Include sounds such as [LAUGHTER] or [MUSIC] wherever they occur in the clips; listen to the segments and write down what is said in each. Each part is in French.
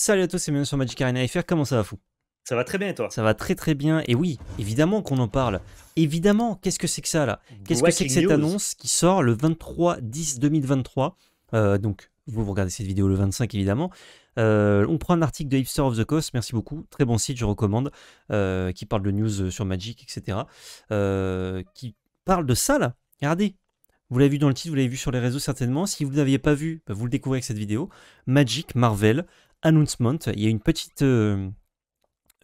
Salut à tous et bienvenue sur Magic Arena FR, comment ça va fou Ça va très bien et toi Ça va très très bien et oui, évidemment qu'on en parle. Évidemment, qu'est-ce que c'est que ça là Qu'est-ce que c'est que cette annonce qui sort le 23-10-2023 euh, Donc vous, regardez cette vidéo le 25 évidemment. Euh, on prend un article de Hipster of the Coast, merci beaucoup, très bon site, je recommande, euh, qui parle de news sur Magic, etc. qui parle de ça là, regardez, vous l'avez vu dans le titre, vous l'avez vu sur les réseaux certainement. Si vous ne l'aviez pas vu, bah, vous le découvrez avec cette vidéo. Magic Marvel announcement. Il y a une petite, euh,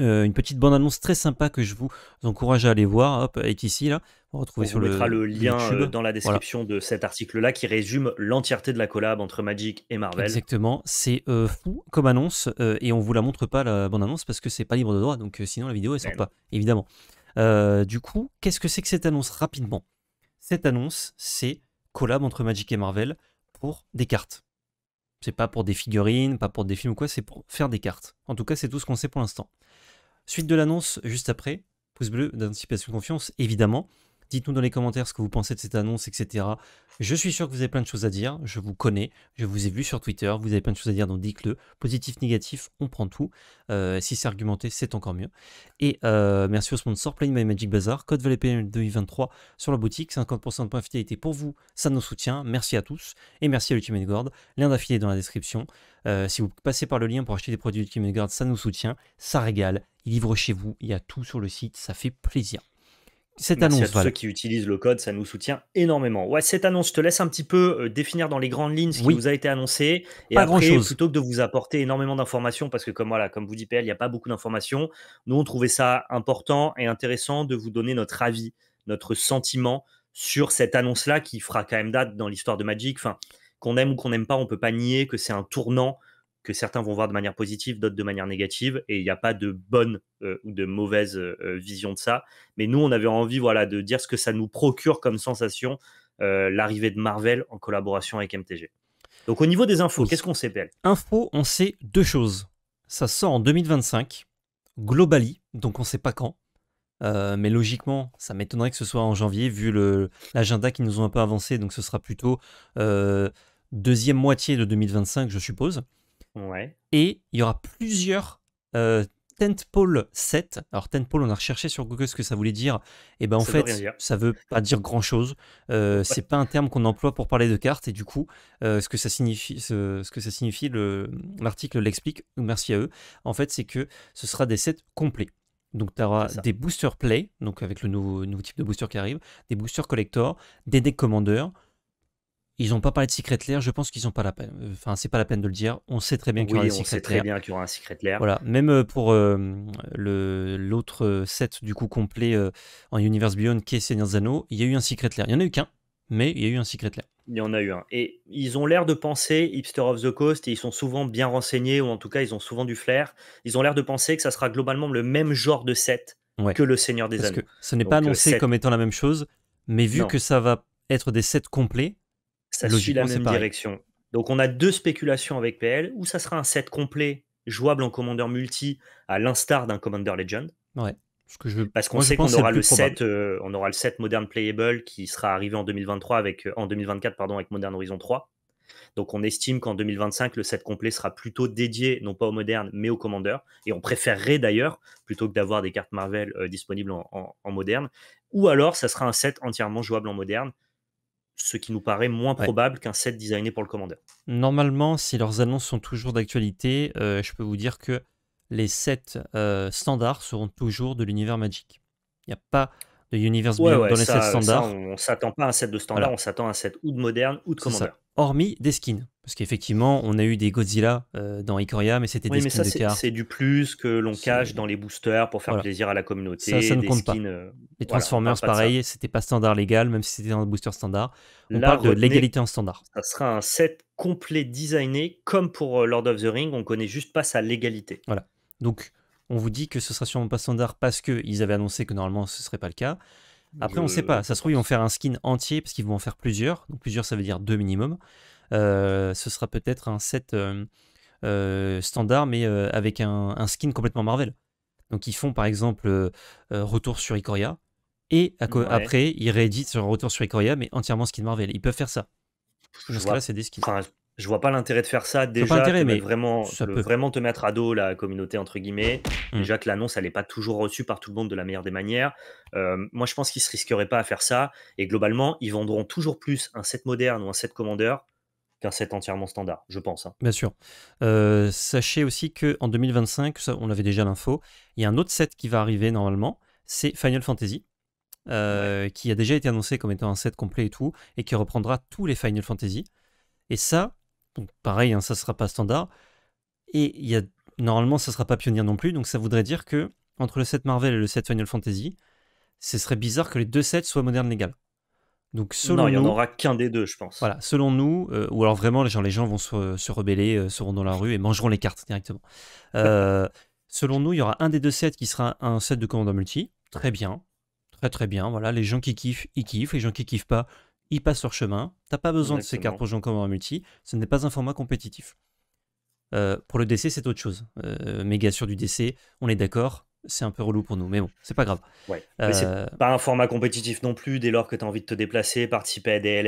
euh, une petite bande-annonce très sympa que je vous encourage à aller voir. Hop, elle est ici, là. On, retrouver mettra le, lien euh, dans la description de cet article-là qui résume l'entièreté de la collab entre Magic et Marvel. Exactement. C'est fou comme annonce et on vous la montre pas, la bande-annonce, parce que c'est pas libre de droit. Donc sinon, la vidéo, elle sort ben pas, évidemment. du coup, qu'est-ce que c'est que cette annonce rapidement Cette annonce, c'est collab entre Magic et Marvel pour des cartes. C'est pas pour des figurines, pas pour des films ou quoi, c'est pour faire des cartes. En tout cas, c'est tout ce qu'on sait pour l'instant. Suite de l'annonce juste après, pouce bleu d'anticipation confiance, évidemment. Dites-nous dans les commentaires ce que vous pensez de cette annonce, etc. Je suis sûr que vous avez plein de choses à dire. Je vous connais. Je vous ai vu sur Twitter. Vous avez plein de choses à dire, donc dites-le. Positif, négatif, on prend tout. Euh, si c'est argumenté, c'est encore mieux. Et euh, merci au sponsor Playing My Magic Bazaar. Code VLPM 2023 sur la boutique. 50% de points fidélité pour vous. Ça nous soutient. Merci à tous. Et merci à Ultimate Guard. Lien d'affilée dans la description. Euh, si vous passez par le lien pour acheter des produits Ultimate Guard, ça nous soutient. Ça régale. Il livre chez vous. Il y a tout sur le site. Ça fait plaisir. Cette annonce, à ceux qui utilisent le code, ça nous soutient énormément. Ouais, cette annonce, je te laisse un petit peu euh, définir dans les grandes lignes ce qui vous a été annoncé. Et pas après, plutôt que de vous apporter énormément d'informations, parce que comme voilà, comme vous dites, PL, il n'y a pas beaucoup d'informations. Nous, on trouvait ça important et intéressant de vous donner notre avis, notre sentiment sur cette annonce-là qui fera quand même date dans l'histoire de Magic. Enfin, qu'on aime ou qu'on n'aime pas, on peut pas nier que c'est un tournant que certains vont voir de manière positive, d'autres de manière négative, et il n'y a pas de bonne euh, ou de mauvaise euh, euh, vision de ça. Mais nous, on avait envie voilà, de dire ce que ça nous procure comme sensation, l'arrivée de Marvel en collaboration avec MTG. Donc au niveau des infos, qu'est-ce qu'on sait, PL Info, on sait deux choses. Ça sort en 2025, globally, donc on ne sait pas quand. mais logiquement, ça m'étonnerait que ce soit en janvier, vu l'agenda qu'ils nous ont un peu avancé, donc ce sera plutôt deuxième moitié de 2025, je suppose. Et il y aura plusieurs euh, tentpole sets Alors tentpole, on a recherché sur Google ce que ça voulait dire. Et eh ben en fait, ça veut pas dire grand chose. Euh, c'est pas un terme qu'on emploie pour parler de cartes. Et du coup, euh, ce que ça signifie, l'article l'explique. Merci à eux. En fait, c'est que ce sera des sets complets. Donc, tu auras des boosters play, donc avec le nouveau, type de booster qui arrive, des boosters collector, des deck commander ils n'ont pas parlé de Secret Lair, je pense qu'ils n'ont pas la peine. Enfin, c'est pas la peine de le dire. On sait très bien qu'il y aura un Secret très bien qu'il y aura un Secret Lair. Voilà, même euh, pour euh, le, l'autre set du coup complet euh, en Universe Beyond qui est Seigneur Zano, il y a eu un Secret Lair. Il n'y en a eu qu'un, mais il y a eu un Secret Lair. Il y en a eu un. Et ils ont l'air de penser, Hipster of the Coast, et ils sont souvent bien renseignés, ou en tout cas, ils ont souvent du flair. Ils ont l'air de penser que ça sera globalement le même genre de set que le Seigneur des Parce Que ce n'est pas annoncé comme étant la même chose, mais vu que ça va être des sets complets, ça suit la même direction. Donc on a deux spéculations avec PL, ou ça sera un set complet jouable en Commander multi, à l'instar d'un Commander Legend. Ouais. que Parce qu'on sait qu'on aura le set, euh, on aura le set Modern Playable qui sera arrivé en 2023 avec euh, en 2024 pardon avec Modern Horizon 3. Donc on estime qu'en 2025 le set complet sera plutôt dédié non pas au moderne mais au Commander et on préférerait d'ailleurs plutôt que d'avoir des cartes Marvel euh, disponibles en moderne ou alors ça sera un set entièrement jouable en moderne ce qui nous paraît moins probable qu'un set designé pour le commandeur. Normalement, si leurs annonces sont toujours d'actualité, euh, je peux vous dire que les sets euh, standards seront toujours de l'univers Magic. Il n'y a pas de Universe dans les sets standards. on ne s'attend pas à un set de standard, on s'attend à un set ou de moderne ou de commandeur. Hormis des skins. Parce qu'effectivement, on a eu des Godzilla euh, dans Ikoria, mais c'était des skins de cartes. C'est du plus que l'on cache dans les boosters pour faire plaisir à la communauté. Ça, ça ne compte pas. Euh, les Transformers, pareil, c'était pas standard légal, même si c'était dans le booster standard. On parle de l'égalité en standard. Ça sera un set complet designé, comme pour euh, Lord of the Ring, on connaît juste pas sa légalité. Voilà. Donc, on vous dit que ce sera sûrement pas standard parce qu'ils avaient annoncé que normalement ce serait pas le cas. Après, on ne sait pas. Ça se trouve, ils vont faire un skin entier parce qu'ils vont en faire plusieurs. Donc, plusieurs, ça veut dire deux minimum. Euh, ce sera peut-être un set euh, euh, standard, mais avec un, skin complètement Marvel. Donc ils font par exemple Retour sur Ikoria, et après ils rééditent sur Retour sur Ikoria, mais entièrement skin Marvel. Ils peuvent faire ça. Jusqu'à là, c'est des skins. je vois pas l'intérêt de faire ça déjà. mais vraiment, ça peut. vraiment te mettre à dos la communauté entre guillemets. Mmh. Déjà que l'annonce elle n'est pas toujours reçue par tout le monde de la meilleure des manières. moi, je pense qu'ils se risqueraient pas à faire ça. Et globalement, ils vendront toujours plus un set moderne ou un set commandeur un set entièrement standard, je pense. Hein. Bien sûr. Euh, sachez aussi que en 2025, on avait déjà l'info, il y a un autre set qui va arriver normalement, c'est Final Fantasy. Euh, qui a déjà été annoncé comme étant un set complet et tout, et qui reprendra tous les Final Fantasy. Et ça, donc pareil, hein, ça ne sera pas standard. Et il y a, normalement, ça ne sera pas pionnier non plus, donc ça voudrait dire que entre le set Marvel et le set Final Fantasy, ce serait bizarre que les deux sets soient modernes légales. Donc selon non, il n'y en aura qu'un des deux, je pense. Voilà, selon nous, euh, ou alors vraiment, les gens vont se, rebeller, euh, seront dans la rue et mangeront les cartes directement. Euh, [LAUGHS] selon nous, il y aura un des deux sets qui sera un set de commandant multi. Très bien, très très bien. Voilà, les gens qui kiffent, ils kiffent. Les gens qui kiffent pas, ils passent leur chemin. T'as pas besoin de ces cartes pour jouer en commandant multi. Ce n'est pas un format compétitif. pour le DC, c'est autre chose. méga sur du DC, on est d'accord c'est un peu relou pour nous, mais bon, c'est pas grave. Ouais. C'est euh, pas un format compétitif non plus, dès lors que tu as envie de te déplacer, participer à des,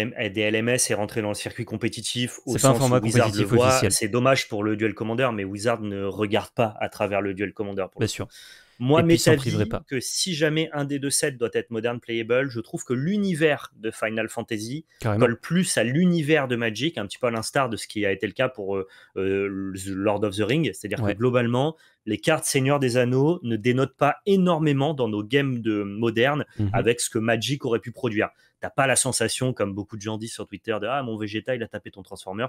LMS et rentrer dans le circuit compétitif. C'est pas un format compétitif C'est dommage pour le Duel Commander, mais Wizard ne regarde pas à travers le Duel Commander. Bien sûr. Moi, mes avis pas. que si jamais un des deux sets doit être modern playable, je trouve que l'univers de Final Fantasy colle plus à l'univers de Magic, un petit peu à l'instar de ce qui a été le cas pour euh, euh, Lord of the Rings. C'est-à-dire que globalement, les cartes Seigneur des Anneaux ne dénotent pas énormément dans nos games de moderne mhm. avec ce que Magic aurait pu produire. T'as pas la sensation, comme beaucoup de gens disent sur Twitter, de Ah, mon Vegeta, il a tapé ton Transformers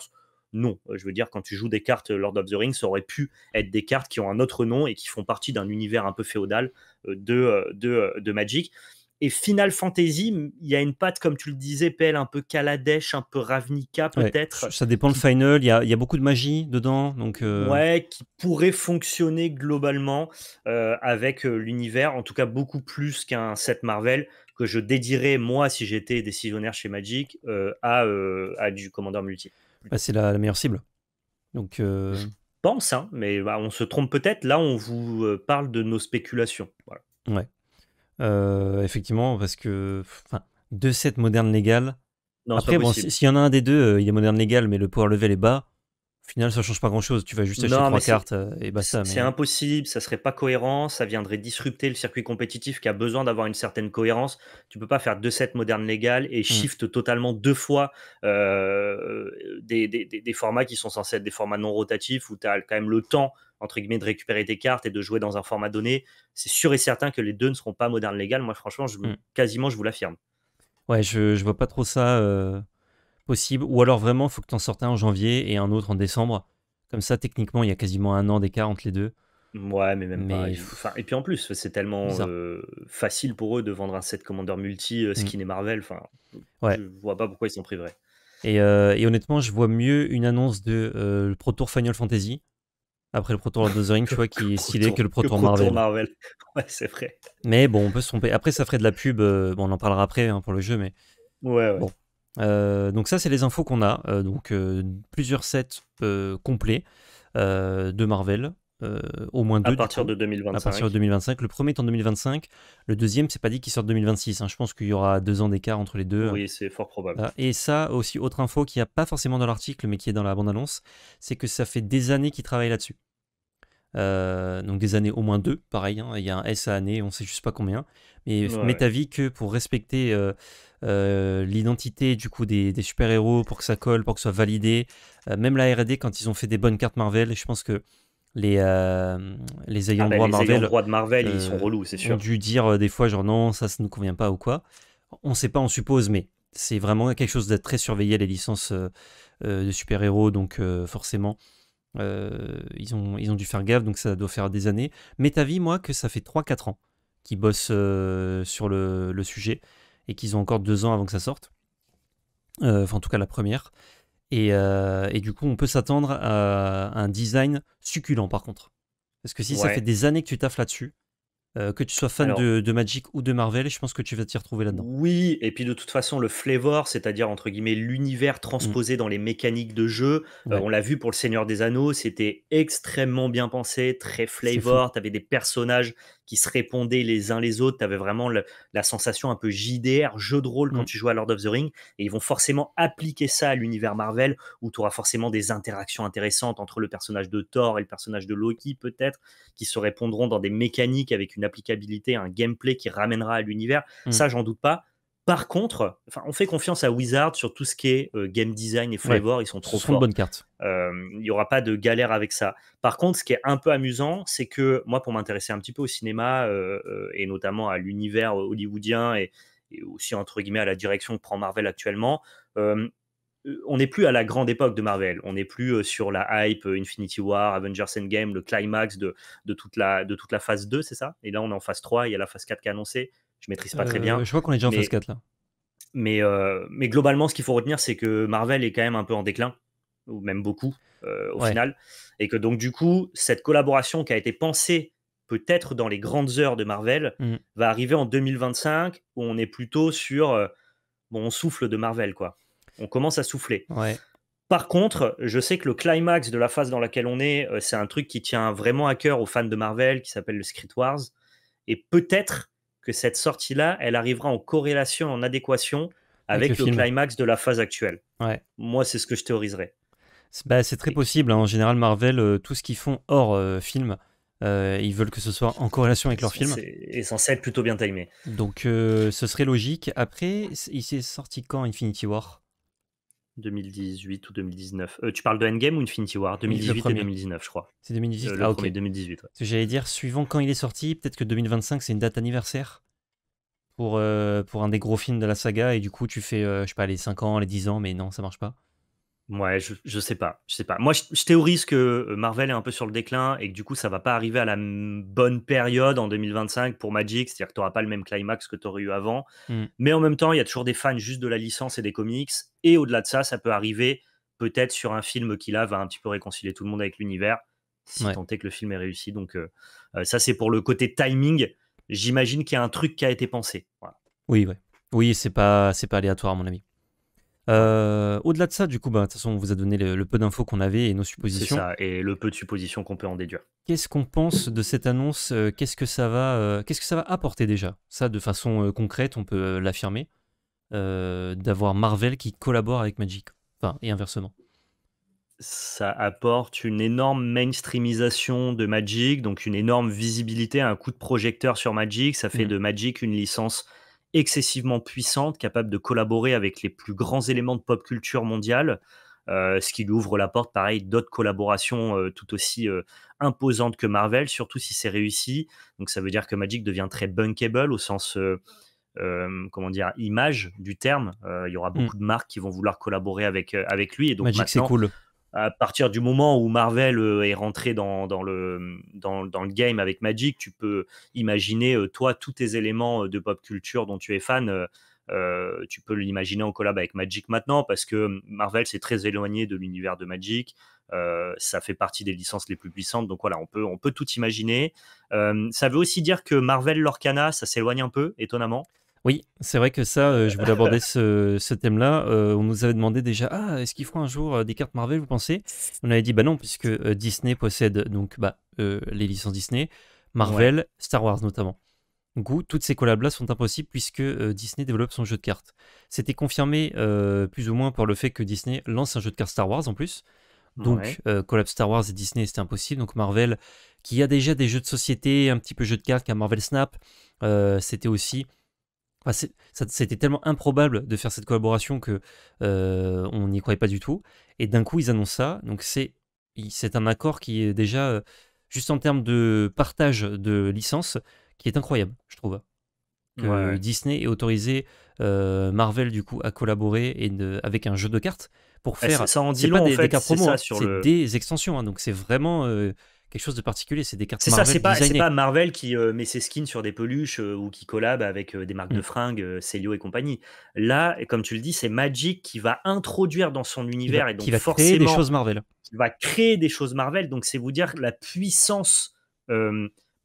non. Euh, je veux dire, quand tu joues des cartes euh, Lord of the Rings, ça aurait pu être des cartes qui ont un autre nom et qui font partie d'un univers un peu féodal euh, de, de, Magic. Et Final Fantasy, il y a une patte, comme tu le disais, PL, un peu Kaladesh, un peu Ravnica peut-être. ça dépend le final, il y, a, beaucoup de magie dedans. Donc Ouais, qui pourrait fonctionner globalement avec l'univers, en tout cas beaucoup plus qu'un set Marvel que je dédierais, moi, si j'étais décisionnaire chez Magic, à, du Commandeur Multi. Bah, c'est la, meilleure cible. Donc, euh, Je pense, hein, mais bah, on se trompe peut-être. Là, on vous euh, parle de nos spéculations. Ouais. Euh, effectivement, parce que de cette moderne légale. Après, s'il y en a un des deux, il est moderne légal, mais le power level est bas. Au final, ça change pas grand chose. Tu vas juste acheter trois cartes euh, et basta. C'est impossible, ça serait pas cohérent, ça viendrait disrupter le circuit compétitif qui a besoin d'avoir une certaine cohérence. Tu peux pas faire deux sets modernes légales et mm. shift totalement deux fois euh, des, formats qui sont censés être des formats non rotatifs où tu as quand même le temps entre guillemets de récupérer tes cartes et de jouer dans un format donné. C'est sûr et certain que les deux ne seront pas modernes légales. Moi, franchement, mm. quasiment, je vous l'affirme. Ouais, je, ne vois pas trop ça. Euh, possible. Ou alors vraiment, il faut que tu en sortes un en janvier et un autre en décembre. Comme ça, techniquement, il y a quasiment un an d'écart entre les deux. Ouais, mais même pas. et puis en plus, c'est tellement euh, facile pour eux de vendre un set Commander multi euh, mm. skin Marvel. Enfin, ouais. je vois pas pourquoi ils s'en priveraient. Et, euh, et, honnêtement, je vois mieux une annonce de le Pro Tour Final Fantasy après le Protour Tour Lord of the [LAUGHS] tu vois, qui est stylé que le Protour Marvel. [LAUGHS] Ouais, c'est vrai. Mais bon, on peut se tromper. Après, ça ferait de la pub. bon, on en parlera après hein, pour le jeu, mais. Ouais, ouais. Euh, donc ça, c'est les infos qu'on a. Euh, donc euh, plusieurs sets complets de Marvel. au moins deux. À partir de 2025. À partir de 2025. Le premier est en 2025. Le deuxième, c'est pas dit qu'il sort 2026. Hein. Je pense qu'il y aura deux ans d'écart entre les deux. Oui, c'est fort probable. et ça aussi, autre info qui n'y a pas forcément dans l'article, mais qui est dans la bande-annonce, c'est que ça fait des années qu'ils travaillent là-dessus. donc des années au moins deux, pareil. Hein. Il y a un S à année, on sait juste pas combien. Mais ouais, m'est avis que pour respecter euh, l'identité du coup des, super-héros pour que ça colle, pour que ça soit validé. Euh, même la RD, quand ils ont fait des bonnes cartes Marvel, je pense que les, euh, ah, bah, les ayants droit Marvel, de Marvel ils sont relous, c'est sûr. ont dû dire des fois genre non, ça, ne nous convient pas ou quoi. On ne sait pas, on suppose, mais c'est vraiment quelque chose d'être très surveillé, les licences de super-héros, donc forcément. ils, ont, ils ont dû faire gaffe, donc ça doit faire des années. Mais ta vu, moi, que ça fait 3-4 ans qu'ils bossent sur le, le sujet et qu'ils ont encore deux ans avant que ça sorte. Euh, enfin, en tout cas, la première. Euh, et, du coup, on peut s'attendre à un design succulent, par contre. Parce que si ça fait des années que tu taffes là-dessus, euh, que tu sois fan de, Magic ou de Marvel, je pense que tu vas t'y retrouver là-dedans. Oui, et puis de toute façon, le flavor, c'est-à-dire entre guillemets l'univers transposé mm. dans les mécaniques de jeu, on l'a vu pour Le Seigneur des Anneaux, c'était extrêmement bien pensé, très flavor, tu avais des personnages qui se répondaient les uns les autres. Tu avais vraiment la sensation un peu JDR, jeu de rôle, quand mmh. tu joues à Lord of the Ring. Et ils vont forcément appliquer ça à l'univers Marvel, où tu auras forcément des interactions intéressantes entre le personnage de Thor et le personnage de Loki, peut-être, qui se répondront dans des mécaniques avec une applicabilité, un gameplay qui ramènera à l'univers. Mmh. Ça, j'en doute pas. Par contre, on fait confiance à Wizard sur tout ce qui est euh, game design et flavor. ils sont trop sont forts. bonnes euh, Il n'y aura pas de galère avec ça. Par contre, ce qui est un peu amusant, c'est que moi, pour m'intéresser un petit peu au cinéma euh, et notamment à l'univers hollywoodien et, aussi entre guillemets à la direction que prend Marvel actuellement, on n'est plus à la grande époque de Marvel. On n'est plus sur la hype Infinity War, Avengers Endgame, le climax de, toute, la, de toute la phase 2, c'est ça Et là, on est en phase 3, il y a la phase 4 qui est annoncée. Je maîtrise pas très euh, bien. Je crois qu'on est déjà en phase 4 là. Mais, euh, mais globalement, ce qu'il faut retenir, c'est que Marvel est quand même un peu en déclin, ou même beaucoup euh, au final. Et que donc, du coup, cette collaboration qui a été pensée peut-être dans les grandes heures de Marvel, mm. va arriver en 2025 où on est plutôt sur bon, on souffle de Marvel quoi. On commence à souffler. Par contre, je sais que le climax de la phase dans laquelle on est, c'est un truc qui tient vraiment à cœur aux fans de Marvel, qui s'appelle le Secret Wars, et peut-être cette sortie-là, elle arrivera en corrélation, en adéquation avec, le, climax de la phase actuelle. Ouais. Moi, c'est ce que je théoriserais. C'est bah, très possible. Hein. En général, Marvel, euh, tout ce qu'ils font hors euh, film, euh, ils veulent que ce soit en corrélation avec leur film. C'est censé être plutôt bien timé. Donc, ce serait logique. Après, il s'est sorti quand Infinity War 2018 ou 2019. Euh, tu parles de Endgame ou Infinity War 2018 et 2019, je crois. C'est 2018. Euh, ah, ok. 2018. J'allais dire, suivant quand il est sorti, peut-être que 2025 c'est une date anniversaire pour, euh, pour un des gros films de la saga et du coup tu fais, je sais pas, les 5 ans, les 10 ans, mais non, ça marche pas. Ouais, je, sais pas, je sais pas. Moi, je, théorise que Marvel est un peu sur le déclin et que du coup, ça va pas arriver à la bonne période en 2025 pour Magic, c'est-à-dire que tu n'auras pas le même climax que tu aurais eu avant. Mm. Mais en même temps, il y a toujours des fans juste de la licence et des comics, et au-delà de ça, ça peut arriver peut-être sur un film qui là va un petit peu réconcilier tout le monde avec l'univers, si tant est que le film est réussi. Donc euh, euh, ça, c'est pour le côté timing. J'imagine qu'il y a un truc qui a été pensé. Oui, Oui, oui, c'est pas, c'est pas aléatoire mon ami. Euh, au-delà de ça, du coup, bah, de toute façon, on vous a donné le, peu d'infos qu'on avait et nos suppositions. ça, et le peu de suppositions qu'on peut en déduire. Qu'est-ce qu'on pense de cette annonce euh, Qu'est-ce que ça va euh, que ça va apporter déjà Ça, de façon concrète, on peut l'affirmer. d'avoir Marvel qui collabore avec Magic, enfin, et inversement. Ça apporte une énorme mainstreamisation de Magic, donc une énorme visibilité, un coup de projecteur sur Magic. Ça fait mmh. de Magic une licence excessivement puissante, capable de collaborer avec les plus grands éléments de pop culture mondiale, euh, ce qui lui ouvre la porte, pareil, d'autres collaborations euh, tout aussi euh, imposantes que Marvel, surtout si c'est réussi. Donc ça veut dire que Magic devient très bunkable au sens, comment dire, image du terme. Il y aura hmm. beaucoup de marques qui vont vouloir collaborer avec, avec lui. Et donc Magic, c'est cool à partir du moment où Marvel euh, est rentré dans, le, dans, le game avec Magic, tu peux imaginer, euh, toi, tous tes éléments euh, de pop culture dont tu es fan, tu peux l'imaginer en collab avec Magic maintenant, parce que Marvel s'est très éloigné de l'univers de Magic. ça fait partie des licences les plus puissantes, donc voilà, on peut, on peut tout imaginer. ça veut aussi dire que Marvel Lorcana, ça s'éloigne un peu, étonnamment. Oui, c'est vrai que ça, euh, je voulais aborder ce, [LAUGHS] thème-là. Euh, on nous avait demandé déjà, ah, est-ce qu'ils feront un jour euh, des cartes Marvel, vous pensez On avait dit, bah non, puisque Disney possède donc bah, les licences Disney, Marvel, Star Wars notamment. Goût, toutes ces collabs-là sont impossibles puisque Disney développe son jeu de cartes. C'était confirmé plus ou moins par le fait que Disney lance un jeu de cartes Star Wars en plus. Donc, collab Star Wars et Disney, c'était impossible. Donc, Marvel, qui a déjà des jeux de société, un petit peu jeu de cartes, qui Marvel Snap, c'était aussi c'était tellement improbable de faire cette collaboration que euh, on n'y croyait pas du tout. Et d'un coup, ils annoncent ça. Donc c'est c'est un accord qui est déjà euh, juste en termes de partage de licence qui est incroyable, je trouve. Disney est autorisé euh, Marvel du coup à collaborer et de, avec un jeu de cartes pour eh, faire. ça en dit pas des, cartes promo, hein. c'est des extensions. Hein. donc c'est vraiment quelque chose de particulier. C'est des cartes Marvel. C'est ça, c'est pas, pas Marvel qui euh, met ses skins sur des peluches euh, ou qui collab avec euh, des marques de mm. fringues, Celio et compagnie. Là, comme tu le dis, c'est Magic qui va introduire dans son univers et donc qui va forcément, créer des choses Marvel. Qui va créer des choses Marvel. Donc, c'est vous dire la puissance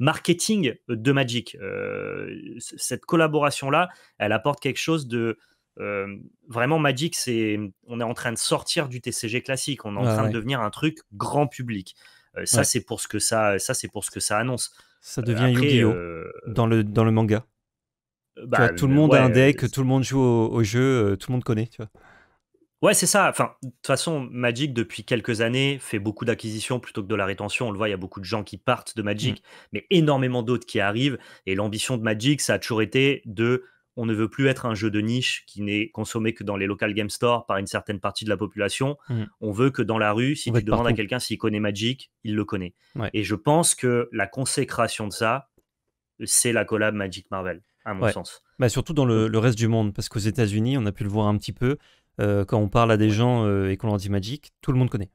marketing de Magic. cette collaboration-là, elle apporte quelque chose de. vraiment Magic, c'est on est en train de sortir du TCG classique, on est en train de devenir un truc grand public. Euh, ça, c'est pour ce que ça, euh, ça c'est pour ce que ça annonce. Ça euh, devient Yu-Gi-Oh dans le dans le manga. Bah, tout le monde a un deck, tout le monde joue au, jeu, tout le monde connaît. Tu vois. Ouais, c'est ça. Enfin, de toute façon, Magic, depuis quelques années, fait beaucoup d'acquisitions plutôt que de la rétention. On le voit, il y a beaucoup de gens qui partent de Magic, mm. mais énormément d'autres qui arrivent. Et l'ambition de Magic, ça a toujours été de on ne veut plus être un jeu de niche qui n'est consommé que dans les local game stores par une certaine partie de la population. Mm. On veut que dans la rue, si tu demandes à quelqu'un s'il connaît Magic, il le connaît. Et je pense que la consécration de ça, c'est la collab Magic Marvel, à mon sens. Bah, surtout dans le, reste du monde, parce qu'aux États-Unis, on a pu le voir un petit peu, euh, quand on parle à des gens euh, et qu'on leur dit Magic, tout le monde connaît.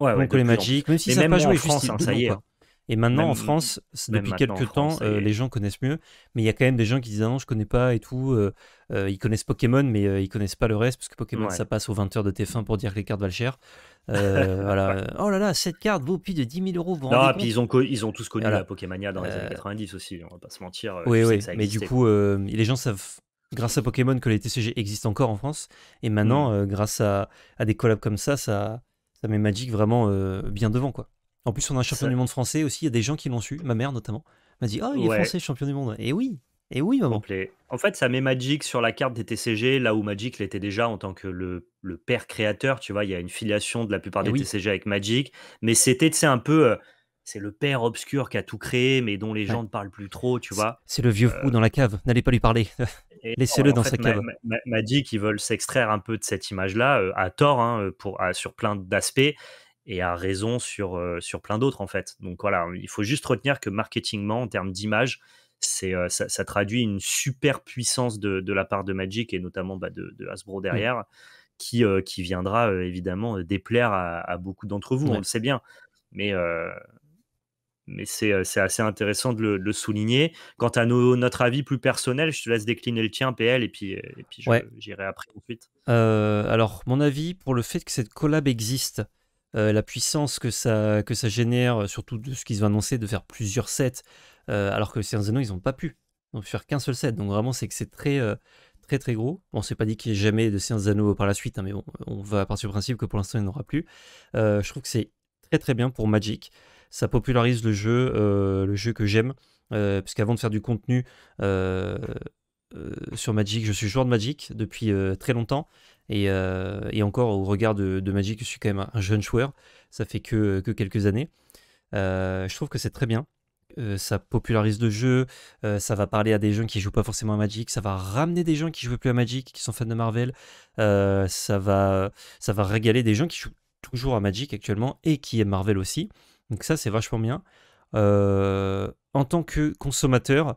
Ouais, on connaît Magic, même si ça pas joué France, hein, ça y est. Hein. Et maintenant, en France, depuis quelques temps, euh, les gens connaissent mieux. Mais il y a quand même des gens qui disent ah non, je connais pas et tout. Euh, euh, ils connaissent Pokémon, mais ils connaissent pas le reste, parce que Pokémon, ça passe aux 20h de TF1 pour dire que les cartes valent cher. [LAUGHS] voilà. Oh là là, cette carte vaut plus de 10 000 euros. non, puis ils ont, ils ont tous connu la Pokémania dans les années 90 aussi, on va pas se mentir. Oui, oui, mais du coup, les gens savent grâce à Pokémon que les TCG existent encore en France. Et maintenant, mm. grâce à, des collabs comme ça, ça, ça met Magic vraiment bien devant, quoi. En plus, on a un champion du monde français aussi. Il y a des gens qui l'ont su, ma mère notamment. M'a dit Oh, il est français, champion du monde. Et eh oui, et eh oui, maman. En fait, ça met Magic sur la carte des TCG, là où Magic l'était déjà en tant que le, père créateur. Tu vois, il y a une filiation de la plupart eh des TCG avec Magic. Mais c'était, c'est un peu. Euh, c'est le père obscur qui a tout créé, mais dont les gens ne parlent plus trop, tu vois. C'est le vieux fou euh, dans la cave, n'allez pas lui parler. [LAUGHS] Laissez-le dans sa cave. Magic, ils veulent s'extraire un peu de cette image-là, euh, à tort, hein, pour, sur plein d'aspects et a raison sur, euh, sur plein d'autres en fait. Donc voilà, il faut juste retenir que marketingment, en termes d'image, c'est euh, ça, traduit une super puissance de, de, la part de Magic et notamment bah, de, Hasbro mmh. derrière, qui, euh, qui viendra évidemment déplaire à, beaucoup d'entre vous, on le sait bien. Mais, mais c'est assez intéressant de le, souligner. Quant à notre avis plus personnel, je te laisse décliner le tien, PL, et puis, et puis j'irai après alors, mon avis pour le fait que cette collab existe, euh, la puissance que ça, que ça génère, euh, surtout de ce qu'ils va annoncer, de faire plusieurs sets, euh, alors que Seigneur ils n'ont pas pu donc, faire qu'un seul set. Donc vraiment, c'est que c'est très, très, très gros. Bon, c'est pas dit qu'il n'y ait jamais de Seigneur Zeno par la suite, hein, mais on va partir du principe que pour l'instant, il n'y aura plus. je trouve que c'est très, très bien pour Magic. Ça popularise le jeu, le jeu que j'aime, puisqu'avant de faire du contenu... sur Magic. Je suis joueur de Magic depuis très longtemps. Euh, et, encore, au regard de, Magic, je suis quand même un jeune joueur. Ça fait que, quelques années. Euh, je trouve que c'est très bien. Euh, ça popularise le jeu. ça va parler à des gens qui jouent pas forcément à Magic. Ça va ramener des gens qui jouent plus à Magic, qui sont fans de Marvel. ça, va, ça va régaler des gens qui jouent toujours à Magic actuellement et qui aiment Marvel aussi. Donc ça, c'est vachement bien. en tant que consommateur,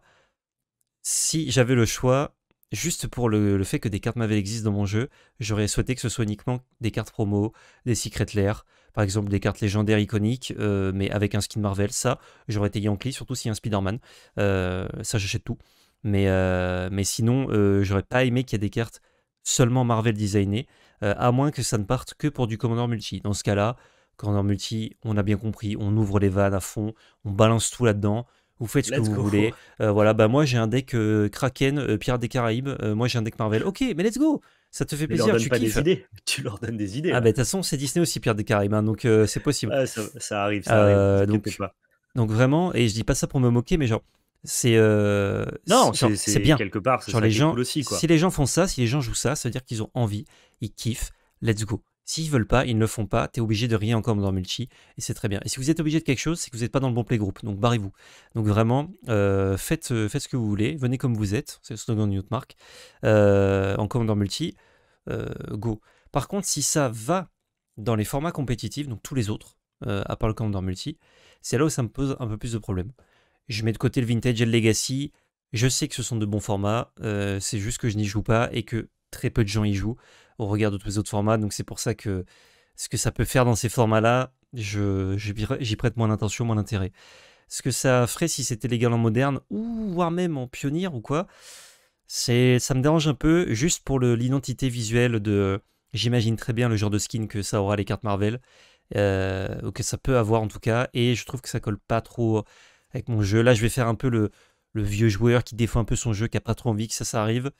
si j'avais le choix, juste pour le, fait que des cartes Marvel existent dans mon jeu, j'aurais souhaité que ce soit uniquement des cartes promo, des secrets Lair, par exemple des cartes légendaires iconiques, euh, mais avec un skin Marvel. Ça, j'aurais été Yankee, surtout s'il y a un Spider-Man. Euh, ça, j'achète tout. Mais, euh, mais sinon, j'aurais pas aimé qu'il y ait des cartes seulement Marvel designées, à moins que ça ne parte que pour du Commander Multi. Dans ce cas-là, Commander Multi, on a bien compris, on ouvre les vannes à fond, on balance tout là-dedans. Vous faites ce que vous voulez. Euh, voilà, bah moi j'ai un deck euh, Kraken, euh, Pierre des Caraïbes, moi j'ai un deck Marvel. Ok, mais let's go Ça te fait plaisir, tu kiffes. [LAUGHS] Tu leur donnes des idées. Ah, hein. bah de toute façon, c'est Disney aussi, Pierre des Caraïbes, hein, donc c'est possible. Ah, ça, arrive, ça Donc, vraiment, et je dis pas ça pour me moquer, mais genre, c'est. non, c'est bien. Quelque part, genre, les gens, Si les gens font ça, si les gens jouent ça, ça veut dire qu'ils ont envie, ils kiffent, let's go. S'ils veulent pas, ils ne le font pas, t'es obligé de rien en dans multi, et c'est très bien. Et si vous êtes obligé de quelque chose, c'est que vous n'êtes pas dans le bon playgroup, donc barrez-vous. Donc vraiment, euh, euh, faites, ce que vous voulez, venez comme vous êtes, c'est le slogan de autre marque, en commandant multi, go. Par contre, si ça va dans les formats compétitifs, donc tous les autres, euh, à part le commandant multi, c'est là où ça me pose un peu plus de problèmes. Je mets de côté le vintage et le legacy, je sais que ce sont de bons formats, c'est juste que je n'y joue pas et que très peu de gens y jouent au regard de tous les autres formats. Donc c'est pour ça que ce que ça peut faire dans ces formats-là, j'y prête moins d'attention, moins d'intérêt. Ce que ça ferait si c'était légal en moderne, ou voire même en pionnier ou quoi, c'est ça me dérange un peu, juste pour l'identité visuelle de... J'imagine très bien le genre de skin que ça aura les cartes Marvel, euh, ou que ça peut avoir en tout cas, et je trouve que ça colle pas trop avec mon jeu. Là, je vais faire un peu le, le vieux joueur qui défend un peu son jeu, qui a pas trop envie que ça, ça arrive.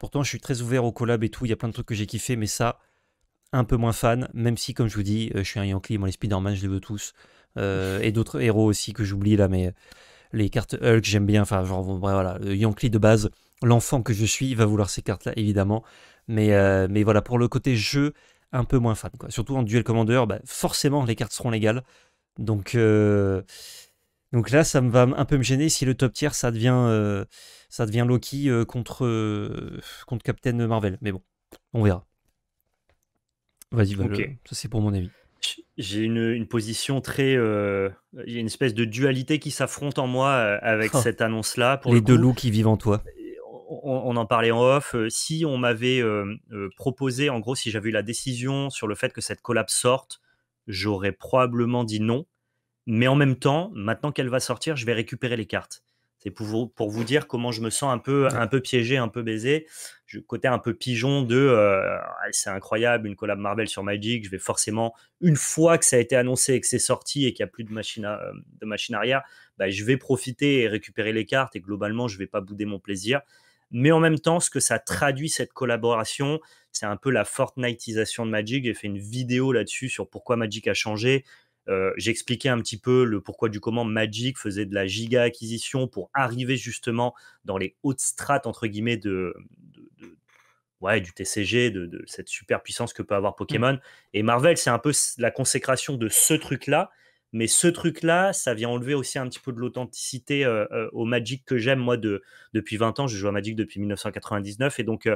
Pourtant, je suis très ouvert au collab et tout. Il y a plein de trucs que j'ai kiffé, mais ça, un peu moins fan. Même si, comme je vous dis, euh, je suis un Yankee. Moi, les Spider-Man, je les veux tous. Euh, et d'autres héros aussi que j'oublie là, mais euh, les cartes Hulk, j'aime bien. Enfin, genre, voilà, Yankee de base, l'enfant que je suis, il va vouloir ces cartes-là, évidemment. Mais, mais voilà, pour le côté jeu, un peu moins fan. Quoi. Surtout en duel commandeur, bah, forcément, les cartes seront légales. Donc, donc là, ça me va un peu me gêner si le top tier, ça devient, euh, ça devient Loki euh, contre, euh, contre Captain Marvel. Mais bon, on verra. Vas-y, vous. ça c'est pour mon avis. J'ai une, position très. Il y a une espèce de dualité qui s'affronte en moi avec oh. cette annonce-là. Les deux loups qui vivent en toi. On, en parlait en off. Si on m'avait proposé, en gros, si j'avais eu la décision sur le fait que cette collab sorte, j'aurais probablement dit non mais en même temps, maintenant qu'elle va sortir, je vais récupérer les cartes. C'est pour vous, dire comment je me sens un peu, un peu piégé, un peu baisé. Je, côté un peu pigeon de euh, c'est incroyable, une collab Marvel sur Magic. Je vais forcément, une fois que ça a été annoncé et que c'est sorti et qu'il n'y a plus de machine, euh, de arrière, bah, je vais profiter et récupérer les cartes et globalement, je ne vais pas bouder mon plaisir. Mais en même temps, ce que ça traduit cette collaboration, c'est un peu la Fortniteisation de Magic. J'ai fait une vidéo là-dessus sur pourquoi Magic a changé, euh, j'expliquais un petit peu le pourquoi du comment Magic faisait de la giga acquisition pour arriver justement dans les hautes strates entre guillemets de, ouais, du TCG, de, cette super puissance que peut avoir mmh. Pokémon. Et Marvel, c'est un peu la consécration de ce truc-là. Mais ce truc-là, ça vient enlever aussi un petit peu de l'authenticité euh, euh, au Magic que j'aime, moi, de, depuis 20 ans. Je joue à Magic depuis 1999. Et donc,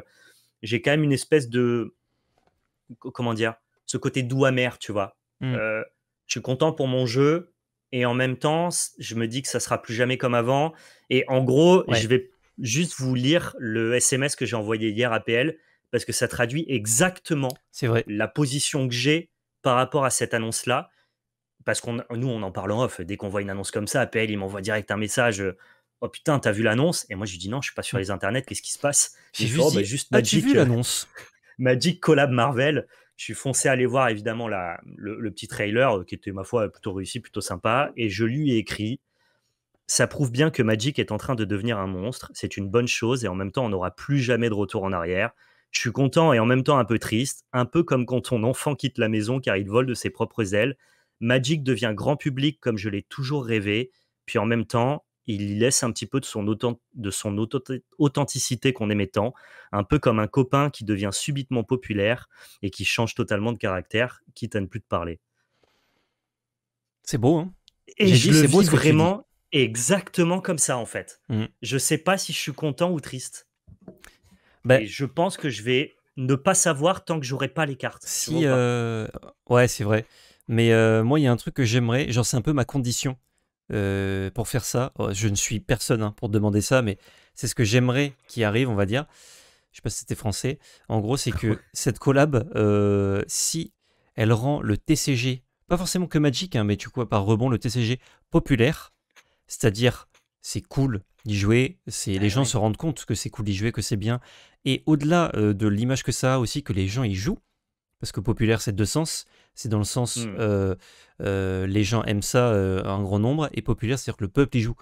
j'ai quand même une espèce de. Comment dire Ce côté doux amer, tu vois. Mmh je suis content pour mon jeu et en même temps, je me dis que ça sera plus jamais comme avant. Et en gros, je vais juste vous lire le SMS que j'ai envoyé hier à PL parce que ça traduit exactement vrai. la position que j'ai par rapport à cette annonce-là. Parce qu'on nous, on en parle en off. Dès qu'on voit une annonce comme ça, PL, il m'envoie direct un message. Oh putain, t'as vu l'annonce Et moi, je lui dis non, je suis pas sur mm. les internets, qu'est-ce qui se passe J'ai juste, oh, bah, juste ah, Magic. vu euh, l'annonce Magic collab Marvel. Je suis foncé aller voir évidemment le, le, petit trailer euh, qui était ma foi plutôt réussi, plutôt sympa, et je lui ai écrit. Ça prouve bien que Magic est en train de devenir un monstre. C'est une bonne chose et en même temps, on n'aura plus jamais de retour en arrière. Je suis content et en même temps un peu triste, un peu comme quand ton enfant quitte la maison car il vole de ses propres ailes. Magic devient grand public comme je l'ai toujours rêvé, puis en même temps, il laisse un petit peu de son, de son authenticité qu'on aimait tant, un peu comme un copain qui devient subitement populaire et qui change totalement de caractère, quitte à ne plus te parler. C'est beau, hein. Et je le vraiment exactement comme ça, en fait. Mmh. Je sais pas si je suis content ou triste. Ben... je pense que je vais ne pas savoir tant que j'aurai pas les cartes. Si, euh, ouais, c'est vrai. Mais euh, moi, il y a un truc que j'aimerais, genre c'est un peu ma condition. Euh, pour faire ça. Oh, je ne suis personne hein, pour demander ça, mais c'est ce que j'aimerais qui arrive, on va dire. Je sais pas si c'était français. En gros, c'est ah que cette collab, euh, si elle rend le TCG, pas forcément que Magic, hein, mais tu vois, par rebond, le TCG populaire, c'est-à-dire c'est cool d'y jouer, c'est les gens se rendent compte que c'est cool d'y jouer, que c'est bien, et au-delà euh, de l'image que ça a aussi, que les gens y jouent, parce que populaire c'est deux sens, c'est dans le sens, mmh. euh, euh, les gens aiment ça euh, un grand nombre et populaire, c'est-à-dire que le peuple y joue.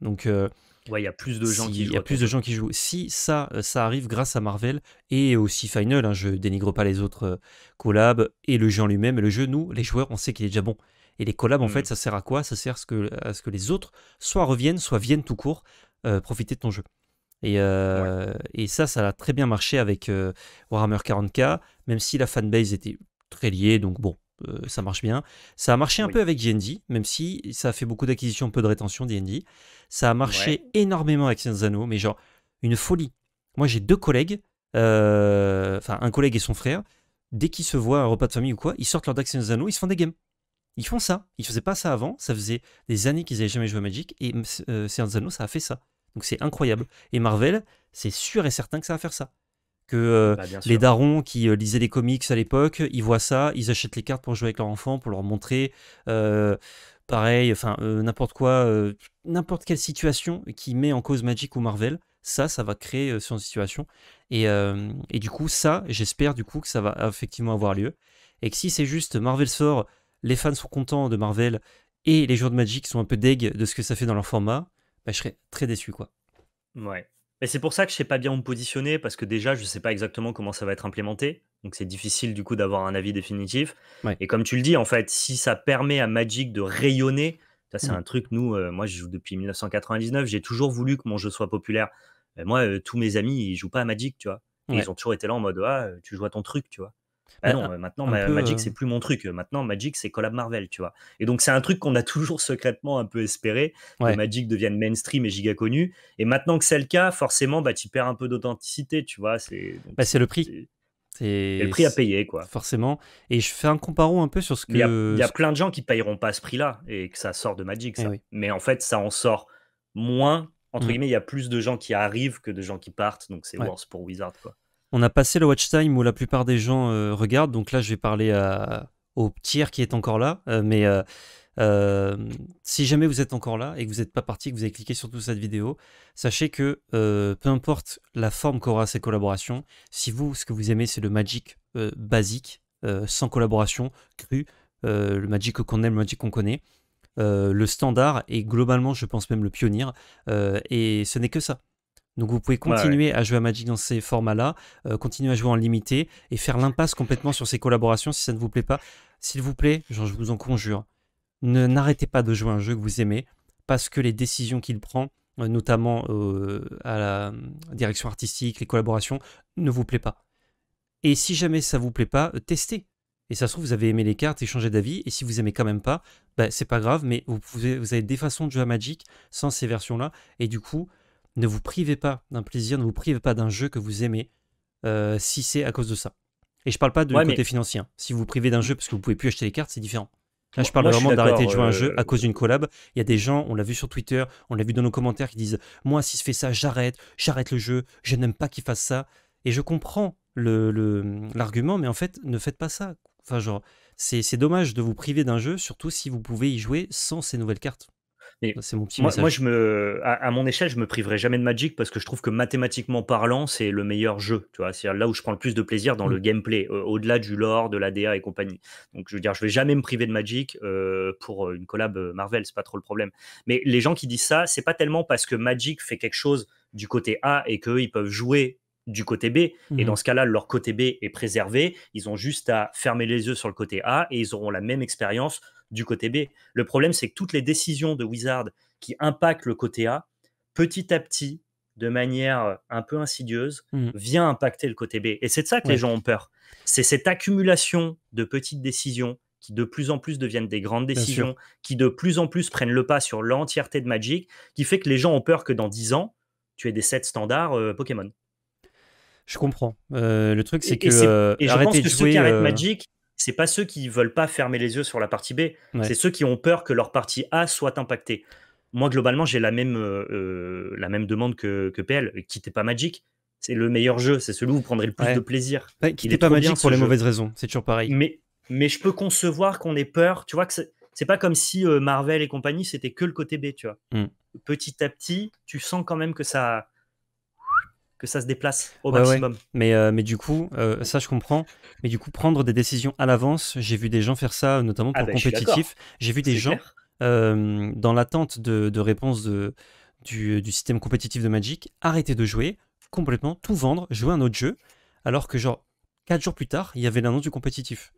Donc, il y a plus de gens qui jouent. y a plus de gens qui jouent. Si ça, ça arrive grâce à Marvel et aussi Final, hein, je dénigre pas les autres collabs et le jeu en lui-même. Et le jeu, nous, les joueurs, on sait qu'il est déjà bon. Et les collabs, en fait, mmh. ça sert à quoi Ça sert à ce, que, ce que les autres soit reviennent, soit viennent tout court profiter de ton jeu. Et, et, ça, ça a très bien marché avec Warhammer 40k, même si la fanbase était très lié, donc bon, euh, ça marche bien. Ça a marché un peu avec D&D, même si ça a fait beaucoup d'acquisitions, peu de rétention D&D. Ça a marché énormément avec Senzano, mais genre une folie. Moi, j'ai deux collègues, euh, enfin un collègue et son frère. Dès qu'ils se voient à un repas de famille ou quoi, ils sortent leur deck ils se font des games. Ils font ça. Ils faisaient pas ça avant. Ça faisait des années qu'ils n'avaient jamais joué à Magic et euh, ça a fait ça. Donc c'est incroyable. Et Marvel, c'est sûr et certain que ça va faire ça que euh, bah, les darons qui euh, lisaient les comics à l'époque, ils voient ça, ils achètent les cartes pour jouer avec leurs enfants, pour leur montrer euh, pareil, enfin n'importe quoi, n'importe quelle situation qui met en cause Magic ou Marvel, ça, ça va créer son situation. Et, du coup, ça, j'espère du coup que ça va effectivement avoir lieu. Et que si c'est juste Marvel sort, les fans sont contents de Marvel et les joueurs de Magic sont un peu deg de ce que ça fait dans leur format, bah, je serais très déçu quoi. Ouais. Mais c'est pour ça que je sais pas bien où me positionner, parce que déjà, je sais pas exactement comment ça va être implémenté. Donc c'est difficile du coup d'avoir un avis définitif. Et comme tu le dis, en fait, si ça permet à Magic de rayonner, ça c'est mmh. un truc, nous, euh, moi je joue depuis 1999, j'ai toujours voulu que mon jeu soit populaire. Euh, moi, euh, tous mes amis, ils jouent pas à Magic, tu vois. Ils ont toujours été là en mode, ah, tu joues à ton truc, tu vois. Euh, euh, maintenant, Magic, euh, c'est plus mon truc. Maintenant, Magic, c'est collab Marvel, tu vois. Et donc, c'est un truc qu'on a toujours secrètement un peu espéré, que Magic devienne mainstream et giga connu. Et maintenant que c'est le cas, forcément, bah, tu perds un peu d'authenticité, tu vois. C'est bah, le prix. C'est le prix à payer, quoi. Forcément. Et je fais un comparo un peu sur ce que. Il y a, plein de gens qui paieront pas ce prix-là et que ça sort de Magic, eh ça. Mais en fait, ça en sort moins. Entre mmh. guillemets, il y a plus de gens qui arrivent que de gens qui partent. Donc, c'est worse pour Wizard, quoi. On a passé le watch time où la plupart des gens euh, regardent, donc là je vais parler au tiers qui est encore là, euh, mais euh, si jamais vous êtes encore là et que vous n'êtes pas parti, que vous avez cliqué sur toute cette vidéo, sachez que peu importe la forme qu'aura ces collaborations, si vous, ce que vous aimez, c'est le Magic basique, sans collaboration, cru, le Magic qu'on aime, le Magic qu'on connaît, le standard et globalement, je pense même le pionnier, et ce n'est que ça. Donc vous pouvez continuer à jouer à Magic dans ces formats-là, euh, continuer à jouer en limité et faire l'impasse complètement sur ces collaborations si ça ne vous plaît pas. S'il vous plaît, je vous en conjure, ne n'arrêtez pas de jouer à un jeu que vous aimez parce que les décisions qu'il prend, euh, notamment euh, à la direction artistique, les collaborations, ne vous plaît pas. Et si jamais ça vous plaît pas, testez. Et ça se trouve, vous avez aimé les cartes et d'avis. Et si vous aimez quand même pas, bah, c'est pas grave, mais vous avez des façons de jouer à Magic sans ces versions-là. Et du coup, ne vous privez pas d'un plaisir, ne vous privez pas d'un jeu que vous aimez euh, si c'est à cause de ça. Et je parle pas du côté financier. Hein. Si vous vous privez d'un jeu parce que vous pouvez plus acheter les cartes, c'est différent. Là, je parle vraiment d'arrêter de jouer à un jeu euh, à cause d'une collab. Il y a des gens, on l'a vu sur Twitter, on l'a vu dans nos commentaires, qui disent Moi, si se fait ça, j'arrête, j'arrête le jeu, je n'aime pas qu'il fasse ça. Et je comprends l'argument, le, mais en fait, ne faites pas ça. Enfin, genre, c'est dommage de vous priver d'un jeu, surtout si vous pouvez y jouer sans ces nouvelles cartes. Mais c'est mon petit moi, moi, je me, à, mon échelle, je me priverai jamais de Magic parce que je trouve que mathématiquement parlant, c'est le meilleur jeu. Tu vois, c'est là où je prends le plus de plaisir dans le mm. gameplay, euh, au-delà du lore, de la et compagnie. Donc, je veux dire, je vais jamais me priver de Magic euh, pour euh, une collab Marvel, c'est pas trop le problème. Mais les gens qui disent ça, c'est pas tellement parce que Magic fait quelque chose du côté A et qu'eux, ils peuvent jouer du côté B. Et mm-hmm. dans ce cas-là, leur côté B est préservé. Ils ont juste à fermer les yeux sur le côté A et ils auront la même expérience du côté B. Le problème, c'est que toutes les décisions de Wizard qui impactent le côté A, petit à petit, de manière euh, un peu insidieuse, mm. vient impacter le côté B. Et c'est de ça que les gens ont peur. C'est cette accumulation de petites décisions qui de plus en plus deviennent des grandes décisions, qui de plus en plus prennent le pas sur l'entièreté de Magic, qui fait que les gens ont peur que dans 10 ans, tu aies des sets standards euh, Pokémon. Je comprends. Euh, le truc, c'est que. Et, et je pense que Magic, c'est pas ceux qui veulent pas fermer les yeux sur la partie B, c'est ceux qui ont peur que leur partie A soit impactée. Moi, globalement, j'ai la, même euh, euh, la même demande que, que PL. Quittez pas Magic, c'est le meilleur jeu, c'est celui où vous prendrez le plus de plaisir. quittez pas Magic pour les mauvaises raisons, c'est toujours pareil. Mais, mais je peux concevoir qu'on ait peur, tu vois, que c'est pas comme si euh, Marvel et compagnie, c'était que le côté B, tu vois. Hmm. Petit à petit, tu sens quand même que ça, que ça se déplace au maximum. Mais, euh, mais du coup, euh, ça je comprends. Mais du coup, prendre des décisions à l'avance, j'ai vu des gens faire ça, notamment pour ah, bah, compétitif. J'ai vu des gens euh, dans l'attente de, de de, du, système compétitif de Magic arrêter de jouer, complètement tout vendre, jouer un autre jeu, alors que genre 4 jours plus tard, il y avait l'annonce du compétitif.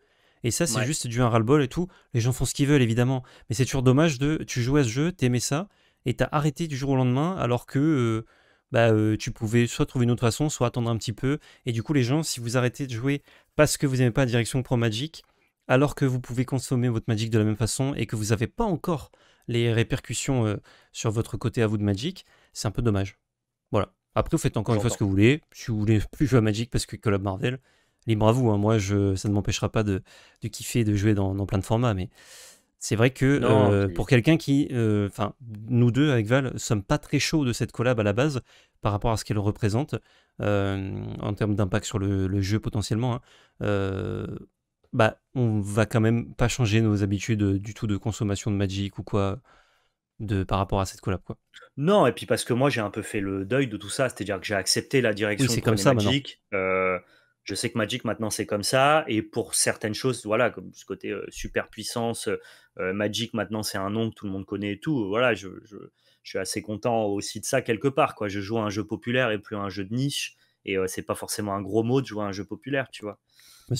Et ça, c'est juste du un ras-le-bol et tout. Les gens font ce qu'ils veulent, évidemment. Mais c'est toujours dommage de. Tu jouais à ce jeu, t'aimais ça, et t'as arrêté du jour au lendemain, alors que bah, euh, tu pouvais soit trouver une autre façon, soit attendre un petit peu. Et du coup, les gens, si vous arrêtez de jouer parce que vous n'aimez pas la direction Pro Magic, alors que vous pouvez consommer votre Magic de la même façon et que vous n'avez pas encore les répercussions euh, sur votre côté à vous de Magic, c'est un peu dommage. Voilà. Après, vous faites encore une fois ce que vous voulez. Si vous voulez plus jouer à Magic parce que Collab Marvel, libre à vous. Hein. Moi, je, ça ne m'empêchera pas de, kiffer et de jouer dans plein de formats, mais c'est vrai que euh, pour quelqu'un qui, euh, enfin, nous deux avec Val, sommes pas très chauds de cette collab à la base par rapport à ce qu'elle représente euh, en termes d'impact sur le, jeu potentiellement. Hein. bah, on va quand même pas changer nos habitudes du tout de consommation de Magic ou quoi de par rapport à cette collab quoi. Non, et puis parce que moi j'ai un peu fait le deuil de tout ça, c'est-à-dire que j'ai accepté la direction de comme ça, Magic. Je sais que Magic maintenant c'est comme ça et pour certaines choses, voilà, comme ce côté euh, super puissance, euh, euh, Magic maintenant c'est un nom que tout le monde connaît et tout. Voilà, je, suis assez content aussi de ça quelque part. Quoi. Je joue à un jeu populaire et plus à un jeu de niche et c'est pas forcément un gros mot de jouer à un jeu populaire, tu vois.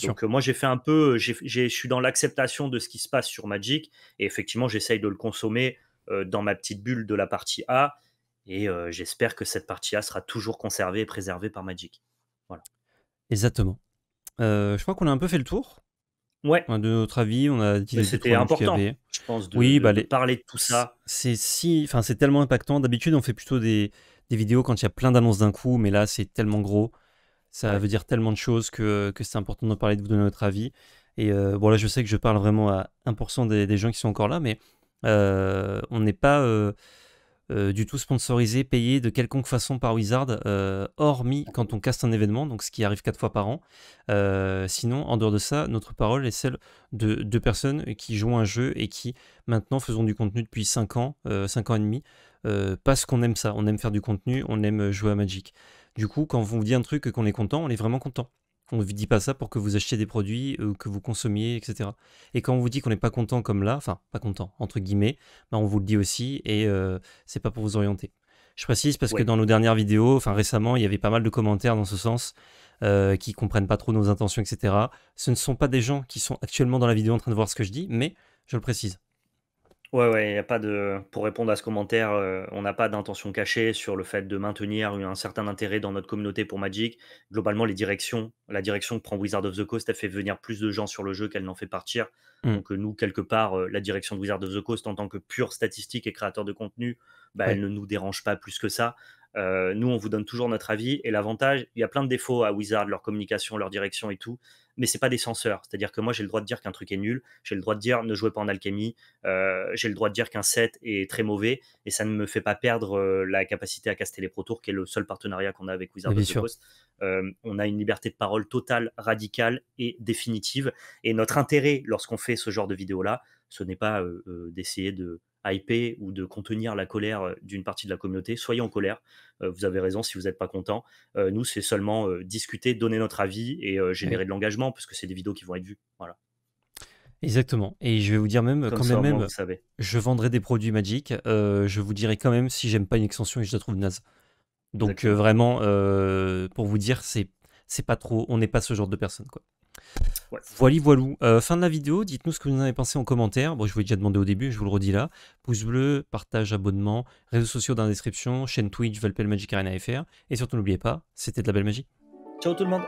Donc moi j'ai fait un peu, je suis dans l'acceptation de ce qui se passe sur Magic et effectivement j'essaye de le consommer dans ma petite bulle de la partie A et j'espère que cette partie A sera toujours conservée et préservée par Magic. Exactement. Euh, je crois qu'on a un peu fait le tour. Ouais. De notre avis, on a dit. C'était important, je pense, de, oui, bah, les... parler de tout ça. C'est si, enfin, c'est tellement impactant. D'habitude, on fait plutôt des, des vidéos quand il y a plein d'annonces d'un coup, mais là, c'est tellement gros, ça veut dire tellement de choses que, que c'est important de parler, de vous donner notre avis. Et voilà euh, bon, là, je sais que je parle vraiment à 1% des, des gens qui sont encore là, mais euh, on n'est pas. Euh, du tout sponsorisé, payé de quelconque façon par Wizard, euh, hormis quand on casse un événement, donc ce qui arrive quatre fois par an. Euh, sinon, en dehors de ça, notre parole est celle de, deux personnes qui jouent un jeu et qui maintenant faisons du contenu depuis 5 ans, 5 ans et demi, parce qu'on aime ça, on aime faire du contenu, on aime jouer à Magic. Du coup, quand vous dit un truc qu'on est content, on est vraiment content. On ne vous dit pas ça pour que vous achetiez des produits, euh, ou que vous consommiez, etc. Et quand on vous dit qu'on n'est pas content comme là, enfin pas content entre guillemets, bah on vous le dit aussi et ce euh, c'est pas pour vous orienter. Je précise parce que dans nos dernières vidéos, enfin récemment, il y avait pas mal de commentaires dans ce sens euh, qui comprennent pas trop nos intentions, etc. Ce ne sont pas des gens qui sont actuellement dans la vidéo en train de voir ce que je dis, mais je le précise. Ouais, ouais, y a pas de. Pour répondre à ce commentaire, euh, on n'a pas d'intention cachée sur le fait de maintenir un certain intérêt dans notre communauté pour Magic. Globalement, les directions, la direction que prend Wizard of the Coast, elle fait venir plus de gens sur le jeu qu'elle n'en fait partir. Mm. Donc, euh, nous, quelque part, euh, la direction de Wizard of the Coast, en tant que pure statistique et créateur de contenu, bah, elle ne nous dérange pas plus que ça. Euh, nous, on vous donne toujours notre avis. Et l'avantage, il y a plein de défauts à Wizard, leur communication, leur direction et tout, mais c'est pas des censeurs. C'est-à-dire que moi, j'ai le droit de dire qu'un truc est nul, j'ai le droit de dire ne jouez pas en alchimie, euh, j'ai le droit de dire qu'un set est très mauvais, et ça ne me fait pas perdre euh, la capacité à caster les protours Tours, qui est le seul partenariat qu'on a avec Wizard on a une liberté de parole totale, radicale et définitive. Et notre intérêt, lorsqu'on fait ce genre de vidéo-là, ce n'est pas d'essayer de hyper ou de contenir la colère d'une partie de la communauté. Soyez en colère. vous avez raison si vous n'êtes pas content. nous, c'est seulement discuter, donner notre avis et générer de l'engagement parce que c'est des vidéos qui vont être vues. Voilà. Exactement. Et je vais vous dire même quand même, je vendrai des produits Magic. je vous dirai quand même si j'aime pas une extension et je la trouve naze. Donc vraiment, pour vous dire, c'est c'est pas trop. On n'est pas ce genre de personne quoi. Voilà, Voili voilou. Euh, fin de la vidéo, dites-nous ce que vous en avez pensé en commentaire. Bon, je vous l'ai déjà demandé au début, je vous le redis là. Pouce bleu, partage, abonnement, réseaux sociaux dans la description, chaîne Twitch, Valpel Magic Arena FR. Et surtout, n'oubliez pas, c'était de la belle magie. Ciao tout le monde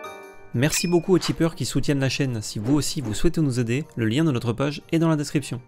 Merci beaucoup aux tipeurs qui soutiennent la chaîne. Si vous aussi vous souhaitez nous aider, le lien de notre page est dans la description.